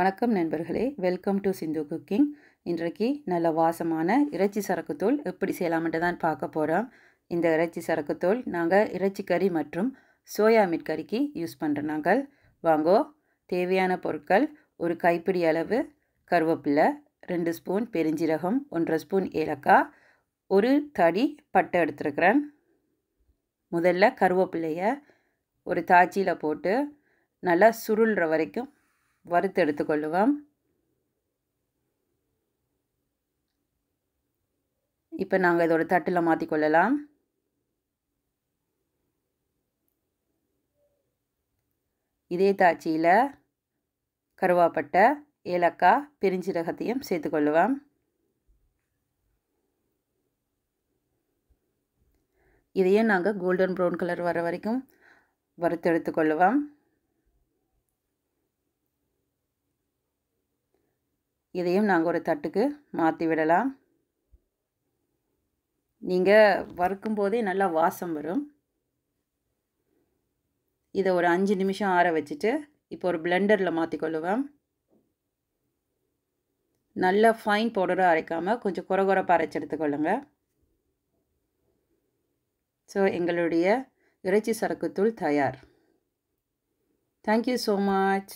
வணக்கம் நண்பர்களே welcome to Sindhu cooking இன்றைக்கு நல்ல வாசமான இறைச்சி சரக்குத்தூள் எப்படி செய்யலாம்ட்டு தான் பார்க்க போகிறோம் இந்த இறைச்சி சரக்குத்தூள் நாங்கள் இறைச்சி கறி மற்றும் சோயா மீட் கறிக்கு யூஸ் பண்ணுறோம் நாங்கள் வாங்கோ தேவையான பொருட்கள் ஒரு கைப்பிடி அளவு கருவேப்பிலை ரெண்டு ஸ்பூன் பெருஞ்சீரகம் ஒன்றரை ஸ்பூன் ஏலக்காய் ஒரு தடி பட்டை எடுத்துருக்குறேன் முதல்ல கருவேப்பிலையை ஒரு தாச்சியில் போட்டு நல்லா சுருள்ற வரைக்கும் வறுத்து எடுத்துக்கொள்ளுவோம் இப்போ நாங்கள் இதோட தட்டில் மாற்றிக்கொள்ளலாம் இதே தாட்சியில் கருவாப்பட்டை ஏலக்காய் பிரிஞ்சிரகத்தையும் சேர்த்துக்கொள்ளுவோம் இதையும் நாங்கள் கோல்டன் ப்ரௌன் கலர் வர வரைக்கும் வறுத்து எடுத்துக்கொள்ளுவோம் இதையும் நாங்கள் ஒரு தட்டுக்கு மாற்றி விடலாம் நீங்கள் வறுக்கும் போதே நல்லா வாசம் வரும் இதை ஒரு அஞ்சு நிமிஷம் ஆற வச்சுட்டு இப்போ ஒரு பிளெண்டரில் மாற்றிக்கொள்ளுவேன் நல்லா ஃபைன் பவுடராக அரைக்காமல் கொஞ்சம் குறகுறப்பாக அரைச்சி எடுத்துக்கொள்ளுங்க ஸோ எங்களுடைய இறைச்சி சரக்குத்தூள் தயார் தேங்க்யூ ஸோ மச்